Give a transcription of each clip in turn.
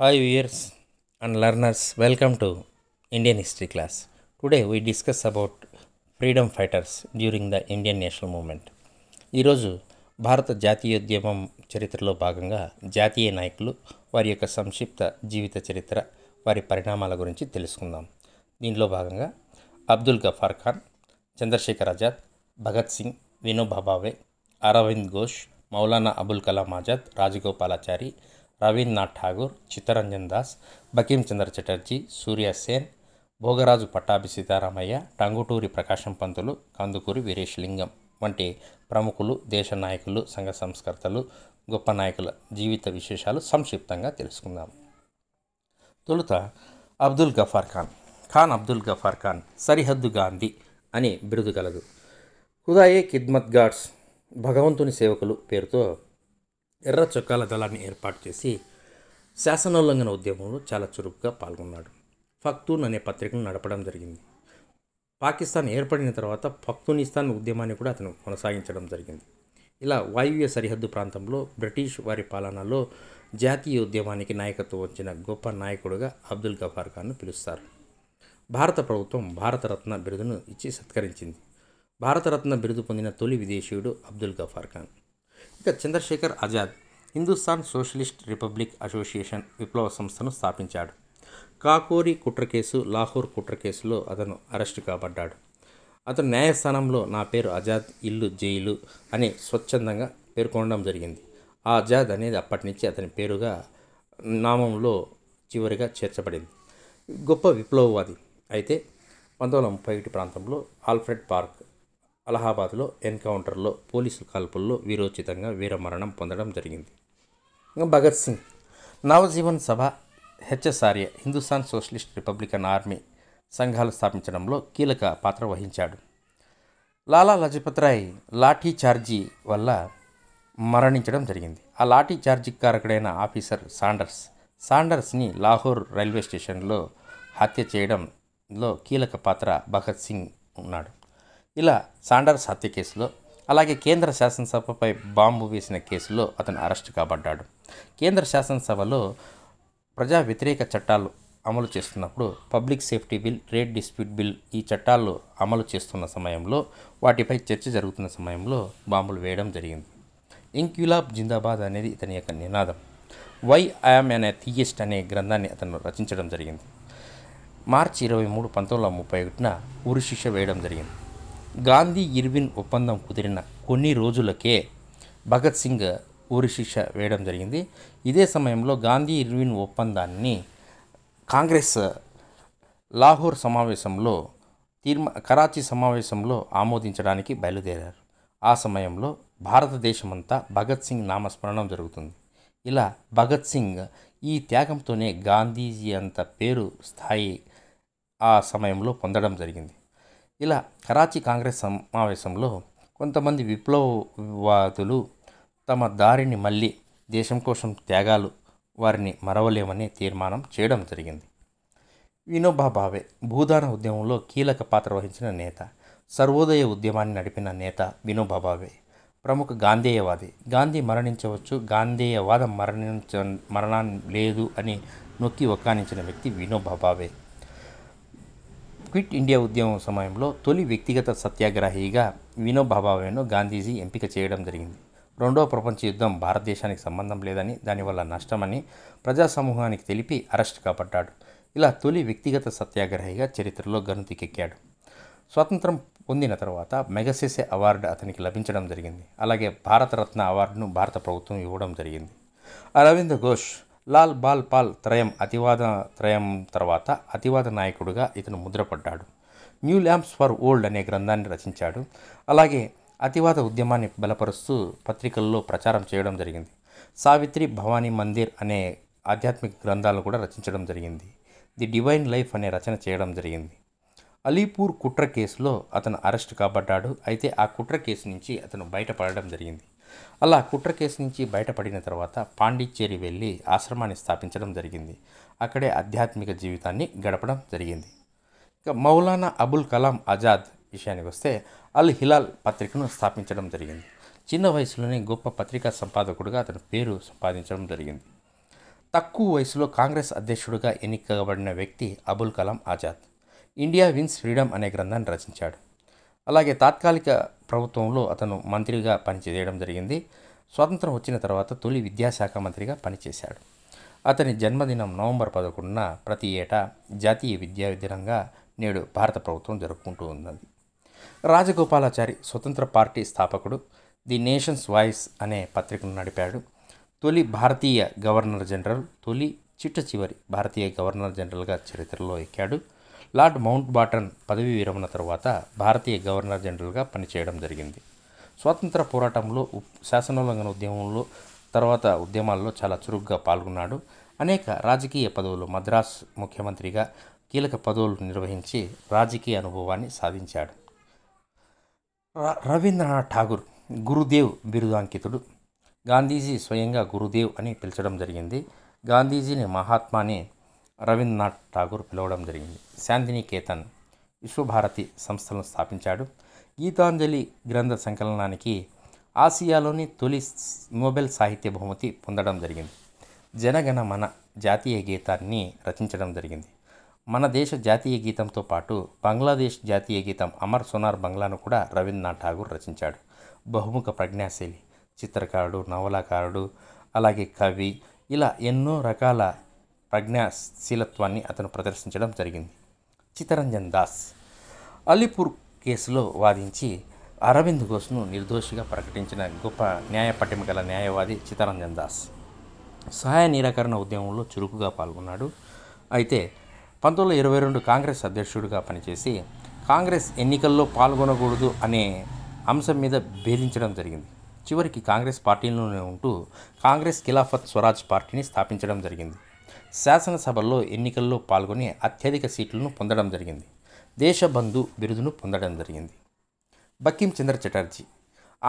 hi viewers and learners welcome to Indian history class today we discuss about freedom fighters during the Indian national movement ఈరోజు భారత జాతీయోద్యమం చరిత్రలో భాగంగా జాతీయ నాయకులు వారి యొక్క సంక్షిప్త జీవిత చరిత్ర వారి పరిణామాల గురించి తెలుసుకుందాం దీనిలో భాగంగా అబ్దుల్ గఫార్ ఖాన్ చంద్రశేఖర్ ఆజాద్ భగత్ సింగ్ వినోబా అరవింద్ ఘోష్ మౌలానా అబుల్ కలాం ఆజాద్ రాజగోపాలాచారి రవీంద్రనాథ్ ఠాగూర్ చిత్తరంజన్ దాస్ బకీంచంద్ర చటర్జీ సూర్య సేన్ భోగరాజు పట్టాభి సీతారామయ్య టంగుటూరి ప్రకాశం పంతులు కందుకూరి లింగం వంటి ప్రముఖులు దేశ నాయకులు సంఘ సంస్కర్తలు గొప్ప నాయకుల జీవిత విశేషాలు సంక్షిప్తంగా తెలుసుకుందాం తొలుత అబ్దుల్ గఫార్ ఖాన్ ఖాన్ అబ్దుల్ గఫార్ ఖాన్ సరిహద్దు గాంధీ అని బిరుదు కలదు హుదాయే కిద్మత్ గాడ్స్ భగవంతుని సేవకులు పేరుతో ఎర్ర చొక్కాల దళాన్ని ఏర్పాటు చేసి శాసనోల్లంఘన ఉద్యమంలో చాలా చురుకుగా పాల్గొన్నాడు ఫక్తూన్ అనే పత్రికను నడపడం జరిగింది పాకిస్తాన్ ఏర్పడిన తర్వాత ఫక్తూనిస్తాన్ ఉద్యమాన్ని కూడా అతను కొనసాగించడం జరిగింది ఇలా వాయువ్య సరిహద్దు ప్రాంతంలో బ్రిటిష్ వారి పాలనలో జాతీయ ఉద్యమానికి నాయకత్వం వచ్చిన గొప్ప నాయకుడుగా అబ్దుల్ గఫార్ ఖాన్ను పిలుస్తారు భారత ప్రభుత్వం భారతరత్న బిరుదును ఇచ్చి సత్కరించింది భారతరత్న బిరుదు పొందిన తొలి విదేశీయుడు అబ్దుల్ గఫార్ ఖాన్ ఇక Chandrashekhar Azad Hindustan socialist republic association విప్లవ సంస్థను స్థాపించాడు కాకోరి కుట్ర కేసు లాహోర్ కుట్ర కేసులో అతను అరెస్టు కాబడ్డాడు అతను న్యాయస్థానంలో నా పేరు ఆజాద్ ఇల్లు జైలు అని స్వచ్ఛందంగా పేర్కొనడం జరిగింది ఆజాద్ అనేది అప్పటి నుంచి అతని పేరుగా నామంలో చివరిగా చేర్చబడింది గొప్ప విప్లవవాది అయితే పంతొమ్మిది వందల ముప్పై ఒకటి ప్రాంతంలో ఆల్ఫ్రెడ్ పార్క్ అలహాబాద్లో ఎన్కౌంటర్లో పోలీసుల కాల్పుల్లో వీరోచితంగా వీరమరణం పొందడం జరిగింది Bhagat Singh Navjeevan Sabha HSRA Hindustan socialist republican army సంఘాలు స్థాపించడంలో కీలక పాత్ర వహించాడు లాలా లజపతిరాయ్ రాయ్ లాఠీ చార్జీ వల్ల మరణించడం జరిగింది ఆ లాఠీ చార్జీ కారకుడైన ఆఫీసర్ సాండర్స్ సాండర్స్ని లాహోర్ రైల్వే స్టేషన్లో హత్య చేయడంలో కీలక పాత్ర భగత్ సింగ్ ఉన్నాడు ఇలా సాండర్స్ హత్య కేసులో అలాగే కేంద్ర శాసనసభపై బాంబు వేసిన కేసులో అతను అరెస్ట్ కాబడ్డాడు కేంద్ర శాసనసభలో ప్రజా వ్యతిరేక చట్టాలు అమలు చేస్తున్నప్పుడు public safety bill trade dispute bill ఈ చట్టాలు అమలు చేస్తున్న సమయంలో వాటిపై చర్చ జరుగుతున్న సమయంలో బాంబులు వేయడం జరిగింది ఇంక్యులాబ్ జిందాబాద్ అనేది ఇతని యొక్క నినాదం వై ఐఎమ్ అనే థియస్ట్ అనే గ్రంథాన్ని అతను రచించడం జరిగింది మార్చి ఇరవై మూడు పంతొమ్మిది వందల ముప్పై ఒకటిన ఉరి శిక్ష వేయడం జరిగింది గాంధీ ఇర్విన్ ఒప్పందం కుదిరిన కొన్ని రోజులకే భగత్ సింగ్ ఊరి శిక్ష వేయడం జరిగింది ఇదే సమయంలో గాంధీ ఇర్విన్ ఒప్పందాన్ని కాంగ్రెస్ లాహోర్ సమావేశంలో తీర్మా కరాచీ సమావేశంలో ఆమోదించడానికి బయలుదేరారు ఆ సమయంలో భారతదేశమంతా భగత్ సింగ్ నామస్మరణం జరుగుతుంది ఇలా భగత్ సింగ్ ఈ త్యాగంతోనే గాంధీజీ అంత పేరు స్థాయి ఆ సమయంలో పొందడం జరిగింది ఇలా కరాచీ కాంగ్రెస్ సమావేశంలో కొంతమంది విప్లవవాదులు తమ దారిని మళ్ళీ దేశం కోసం త్యాగాలు వారిని మరవలేమని తీర్మానం చేయడం జరిగింది వినోబా భావే భూదాన ఉద్యమంలో కీలక పాత్ర వహించిన నేత సర్వోదయ ఉద్యమాన్ని నడిపిన నేత వినోబా భావే ప్రముఖ గాంధేయవాది గాంధీ మరణించవచ్చు గాంధేయవాదం మరణించ మరణం లేదు అని నొక్కి ఒక్కానించిన వ్యక్తి వినోబా భావే క్విట్ ఇండియా ఉద్యమం సమయంలో తొలి వ్యక్తిగత సత్యాగ్రహిగా వినోబాబావేను గాంధీజీ ఎంపిక చేయడం జరిగింది రెండవ ప్రపంచ యుద్ధం భారతదేశానికి సంబంధం లేదని దానివల్ల నష్టమని ప్రజా సమూహానికి తెలిపి అరెస్ట్ కాపడ్డాడు ఇలా తొలి వ్యక్తిగత సత్యాగ్రహిగా చరిత్రలో గనుతికెక్కాడు స్వాతంత్రం పొందిన తర్వాత మెగసెసే అవార్డు అతనికి లభించడం జరిగింది అలాగే భారతరత్న అవార్డును భారత ప్రభుత్వం ఇవ్వడం జరిగింది అరవింద్ ఘోష్ లాల్ బాల్ పాల్ త్రయం అతివాద త్రయం తర్వాత అతివాద నాయకుడుగా ఇతను ముద్రపడ్డాడు న్యూ ల్యాంప్స్ ఫర్ ఓల్డ్ అనే గ్రంథాన్ని రచించాడు అలాగే అతివాద ఉద్యమాన్ని బలపరుస్తూ పత్రికల్లో ప్రచారం చేయడం జరిగింది సావిత్రి భవానీ మందిర్ అనే ఆధ్యాత్మిక గ్రంథాలను కూడా రచించడం జరిగింది ది డివైన్ లైఫ్ అనే రచన చేయడం జరిగింది అలీపూర్ కుట్ర కేసులో అతను అరెస్ట్ కాబడ్డాడు అయితే ఆ కుట్ర కేసు నుంచి అతను బయటపడడం జరిగింది అలా కుట్ర కేసు నుంచి బయటపడిన తర్వాత పాండిచ్చేరి వెళ్ళి ఆశ్రమాన్ని స్థాపించడం జరిగింది అక్కడే ఆధ్యాత్మిక జీవితాన్ని గడపడం జరిగింది ఇక మౌలానా అబుల్ కలాం ఆజాద్ విషయానికి వస్తే అల్ హిలాల్ పత్రికను స్థాపించడం జరిగింది చిన్న వయసులోనే గొప్ప పత్రికా సంపాదకుడుగా అతని పేరు సంపాదించడం జరిగింది తక్కువ వయసులో కాంగ్రెస్ అధ్యక్షుడిగా ఎన్నికబడిన వ్యక్తి Abul Kalam Azad India wins freedom అనే గ్రంథాన్ని రచించాడు అలాగే తాత్కాలిక ప్రభుత్వంలో అతను మంత్రిగా పనిచేయడం జరిగింది స్వాతంత్రం వచ్చిన తర్వాత తొలి విద్యాశాఖ మంత్రిగా పనిచేశాడు అతని జన్మదినం నవంబర్ పదకొండున ప్రతి ఏటా జాతీయ విద్యా దినంగా నేడు భారత ప్రభుత్వం జరుపుకుంటూ ఉన్నది రాజగోపాలాచారి స్వతంత్ర పార్టీ స్థాపకుడు ది నేషన్స్ వాయిస్ అనే పత్రికను నడిపాడు తొలి భారతీయ గవర్నర్ జనరల్ తొలి చిట్ట చివరి భారతీయ గవర్నర్ జనరల్గా చరిత్రలో ఎక్కాడు లార్డ్ మౌంట్ బాటన్ పదవీ విరమణ తర్వాత భారతీయ గవర్నర్ జనరల్గా పనిచేయడం జరిగింది స్వాతంత్ర పోరాటంలో శాసనోల్లంఘన ఉద్యమంలో తర్వాత ఉద్యమాల్లో చాలా చురుగ్గా పాల్గొన్నాడు అనేక రాజకీయ పదవులు మద్రాస్ ముఖ్యమంత్రిగా కీలక పదవులు నిర్వహించి రాజకీయ అనుభవాన్ని సాధించాడు రవీంద్రనాథ్ ఠాగూర్ గురుదేవ్ బిరుదాంకితుడు గాంధీజీ స్వయంగా గురుదేవ్ అని పిలిచడం జరిగింది గాంధీజీని మహాత్మాని రవీంద్రనాథ్ ఠాగూర్ పిలవడం జరిగింది శాంతినికేతన్ విశ్వభారతి సంస్థలను స్థాపించాడు గీతాంజలి గ్రంథ సంకలనానికి ఆసియాలోని తొలి నోబెల్ సాహిత్య బహుమతి పొందడం జరిగింది జనగణ మన జాతీయ గీతాన్ని రచించడం జరిగింది మన దేశ జాతీయ గీతంతో పాటు బంగ్లాదేశ్ జాతీయ గీతం అమర్ సోనార్ బంగ్లాను కూడా రవీంద్రనాథ్ ఠాగూర్ రచించాడు బహుముఖ ప్రజ్ఞాశైలి చిత్రకారుడు నవలాకారుడు అలాగే కవి ఇలా ఎన్నో రకాల ప్రజ్ఞాశీలత్వాన్ని అతను ప్రదర్శించడం జరిగింది చిత్తరంజన్ దాస్ అలీపూర్ కేసులో వాదించి అరవింద్ ఘోష్ను నిర్దోషిగా ప్రకటించిన గొప్ప న్యాయ పటిమ గల న్యాయవాది చిత్తరంజన్ దాస్ సహాయ నిరాకరణ ఉద్యమంలో చురుకుగా పాల్గొన్నాడు అయితే పంతొమ్మిది ఇరవై రెండు కాంగ్రెస్ అధ్యక్షుడిగా పనిచేసి కాంగ్రెస్ ఎన్నికల్లో పాల్గొనకూడదు అనే అంశం మీద భేదించడం జరిగింది చివరికి కాంగ్రెస్ పార్టీలోనే ఉంటూ కాంగ్రెస్ ఖిలాఫత్ స్వరాజ్ పార్టీని స్థాపించడం జరిగింది శాసనసభల్లో ఎన్నికల్లో పాల్గొని అత్యధిక సీట్లను పొందడం జరిగింది దేశబంధు బిరుదును పొందడం జరిగింది బక్కిం చంద్ర చటర్జీ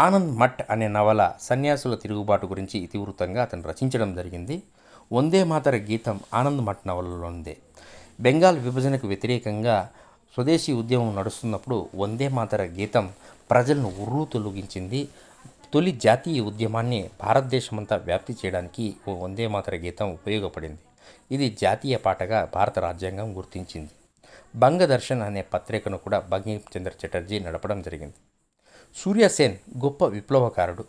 ఆనంద్ మట్ అనే నవల సన్యాసుల తిరుగుబాటు గురించి ఇతివృత్తంగా అతను రచించడం జరిగింది వందే మాతర గీతం ఆనంద్ మట్ ఉందే బెంగాల్ విభజనకు వ్యతిరేకంగా స్వదేశీ ఉద్యమం నడుస్తున్నప్పుడు వందే మాతర గీతం ప్రజలను ఉర్రూ తొలగించింది తొలి జాతీయ ఉద్యమాన్ని భారతదేశమంతా వ్యాప్తి చేయడానికి ఓ వందే మాతర గీతం ఉపయోగపడింది ఇది జాతీయ పాటగా భారత రాజ్యాంగం గుర్తించింది బంగదర్శన్ అనే పత్రికను కూడా బంకించంద్ర చటర్జీ నడపడం జరిగింది సూర్యసేన్ గొప్ప విప్లవకారుడు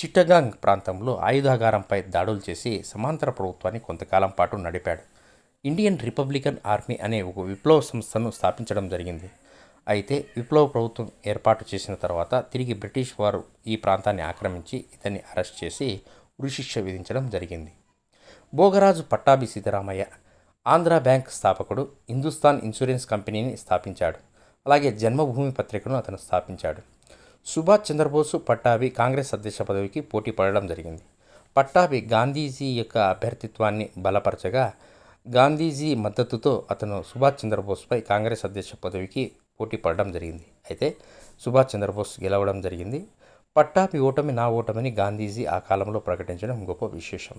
చిట్టగాంగ్ ప్రాంతంలో ఆయుధాగారంపై దాడులు చేసి సమాంతర ప్రభుత్వాన్ని కొంతకాలం పాటు నడిపాడు ఇండియన్ రిపబ్లికన్ ఆర్మీ అనే ఒక విప్లవ సంస్థను స్థాపించడం జరిగింది అయితే విప్లవ ప్రభుత్వం ఏర్పాటు చేసిన తర్వాత తిరిగి బ్రిటిష్ వారు ఈ ప్రాంతాన్ని ఆక్రమించి ఇతన్ని అరెస్ట్ చేసి ఉరిశిక్ష విధించడం జరిగింది భోగరాజు పట్టాభి సీతారామయ్య ఆంధ్ర బ్యాంక్ స్థాపకుడు హిందుస్థాన్ ఇన్సూరెన్స్ కంపెనీని స్థాపించాడు అలాగే జన్మభూమి పత్రికను అతను స్థాపించాడు సుభాష్ చంద్రబోసు పట్టాభి కాంగ్రెస్ అధ్యక్ష పదవికి పోటీ పడడం జరిగింది పట్టాభి గాంధీజీ యొక్క అభ్యర్థిత్వాన్ని బలపరచగా గాంధీజీ మద్దతుతో అతను సుభాష్ చంద్రబోస్పై కాంగ్రెస్ అధ్యక్ష పదవికి పోటీ పడడం జరిగింది అయితే సుభాష్ చంద్రబోస్ గెలవడం జరిగింది పట్టాభి ఓటమి నా ఓటమిని గాంధీజీ ఆ కాలంలో ప్రకటించడం గొప్ప విశేషం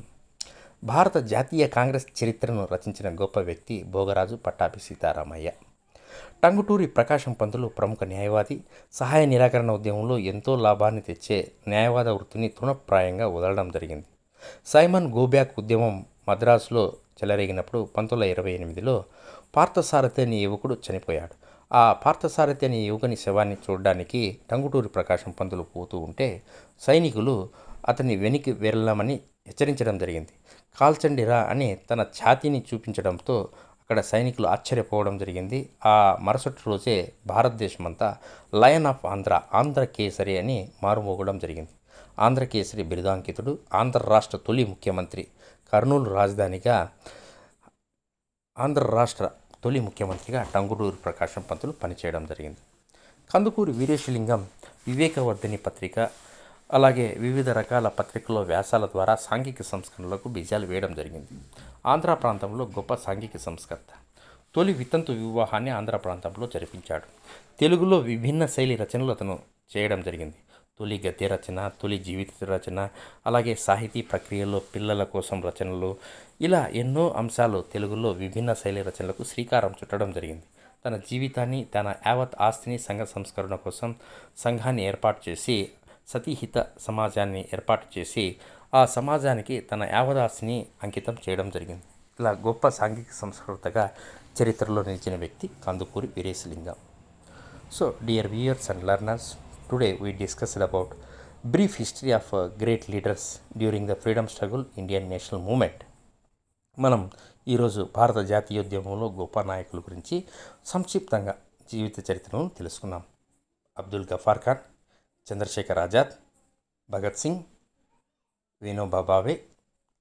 భారత జాతీయ కాంగ్రెస్ చరిత్రను రచించిన గొప్ప వ్యక్తి భోగరాజు పట్టాభి సీతారామయ్య టంగుటూరి ప్రకాశం పంతులు ప్రముఖ న్యాయవాది సహాయ నిరాకరణ ఉద్యమంలో ఎంతో లాభాన్ని తెచ్చే న్యాయవాద వృత్తిని తృణప్రాయంగా వదలడం జరిగింది సైమన్ గోబ్యాక్ ఉద్యమం మద్రాసులో చెలరేగినప్పుడు పంతొమ్మిది వందల ఇరవై ఎనిమిదిలో పార్థసారథి అనే యువకుడు చనిపోయాడు ఆ పార్థసారథి అనే యువకుని శవాన్ని చూడడానికి టంగుటూరి ప్రకాశం పంతులు పోతూ ఉంటే సైనికులు అతన్ని వెనక్కి వెళ్ళామని హెచ్చరించడం జరిగింది కాల్చండి రా అని తన ఛాతీని చూపించడంతో అక్కడ సైనికులు ఆశ్చర్యపోవడం జరిగింది ఆ మరుసటి రోజే భారతదేశం అంతా లయన్ ఆఫ్ ఆంధ్ర ఆంధ్ర కేసరి అని మారుమోగడం జరిగింది ఆంధ్ర కేసరి బిరుదాంకితుడు ఆంధ్ర రాష్ట్ర తొలి ముఖ్యమంత్రి కర్నూలు రాజధానిగా ఆంధ్ర రాష్ట్ర తొలి ముఖ్యమంత్రిగా టంగుటూరు ప్రకాశం పంతులు పనిచేయడం జరిగింది కందుకూరి వీరేశలింగం వివేకవర్ధిని పత్రిక అలాగే వివిధ రకాల పత్రికల్లో వ్యాసాల ద్వారా సాంఘిక సంస్కరణలకు బీజాలు వేయడం జరిగింది ఆంధ్ర ప్రాంతంలో గొప్ప సాంఘిక సంస్కర్త తొలి వితంతు వివాహాన్ని ఆంధ్ర ప్రాంతంలో జరిపించాడు తెలుగులో విభిన్న శైలి రచనలు అతను చేయడం జరిగింది తొలి గద్య రచన తొలి జీవిత రచన అలాగే సాహితీ ప్రక్రియలో పిల్లల కోసం రచనలు ఇలా ఎన్నో అంశాలు తెలుగులో విభిన్న శైలి రచనలకు శ్రీకారం చుట్టడం జరిగింది తన జీవితాన్ని తన యావత్ ఆస్తిని సంఘ సంస్కరణ కోసం సంఘాన్ని ఏర్పాటు చేసి సతీహిత సమాజాన్ని ఏర్పాటు చేసి ఆ సమాజానికి తన యావదాసిని అంకితం చేయడం జరిగింది ఇలా గొప్ప సాంఘిక సంస్కృతగా చరిత్రలో నిలిచిన వ్యక్తి Kandukuri Veeresalingam so dear viewers and learners today we discussed about brief history of great leaders during the freedom struggle Indian national movement మనం ఈరోజు భారత జాతీయోద్యమంలో గొప్ప నాయకుల గురించి సంక్షిప్తంగా జీవిత చరిత్రను తెలుసుకున్నాం అబ్దుల్ గఫార్ ఖాన్ చంద్రశేఖర్ ఆజాద్ భగత్ సింగ్ వినోబా భావే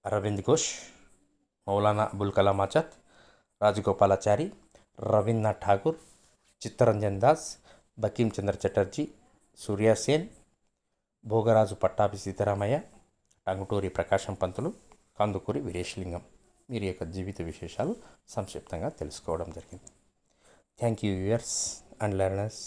అరవింద్ ఘోష్ మౌలానా అబుల్ కలాం ఆజాద్ రాజగోపాలాచారి రవీంద్రనాథ్ ఠాగూర్ చిత్తరంజన్ దాస్ బకీం చంద్ర చటర్జీ సూర్యాసేన్ భోగరాజు పట్టాభి సీతారామయ్య టంగుటూరి ప్రకాశం పంతులు కందుకూరి వీరేశలింగం వీరి యొక్క జీవిత విశేషాలు సంక్షిప్తంగా తెలుసుకోవడం జరిగింది thank you viewers and learners